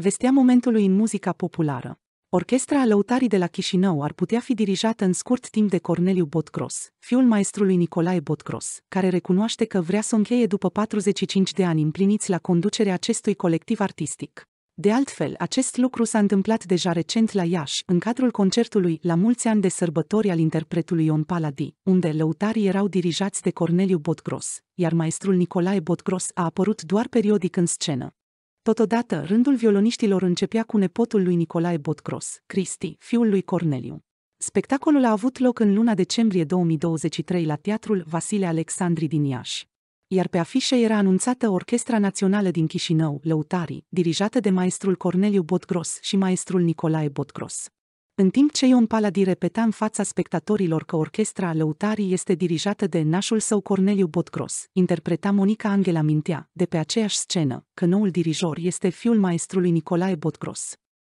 vestea momentului în muzica populară. Orchestra Lăutarii de la Chișinău ar putea fi dirijată în scurt timp de Corneliu Botcros, fiul maestrului Nicolae Botcros, care recunoaște că vrea să încheie după 45 de ani împliniți la conducerea acestui colectiv artistic. De altfel, acest lucru s-a întâmplat deja recent la Iași, în cadrul concertului La mulți ani de sărbători al interpretului Ion Paladi, unde lăutarii erau dirijați de Corneliu Botgros, iar maestrul Nicolae Botgros a apărut doar periodic în scenă. Totodată, rândul violoniștilor începea cu nepotul lui Nicolae Botcros, Cristi, fiul lui Corneliu. Spectacolul a avut loc în luna decembrie 2023 la Teatrul Vasile Alexandri din Iași. Iar pe afișe era anunțată Orchestra Națională din Chișinău, Lăutarii, dirijată de maestrul Corneliu Botgros și maestrul Nicolae Botgros. În timp ce Ion Paladi repeta în fața spectatorilor că orchestra Lăutarii este dirijată de nașul său Corneliu Botgros, interpreta Monica Angela Mintea, de pe aceeași scenă, că noul dirijor este fiul maestrului Nicolae Botgros.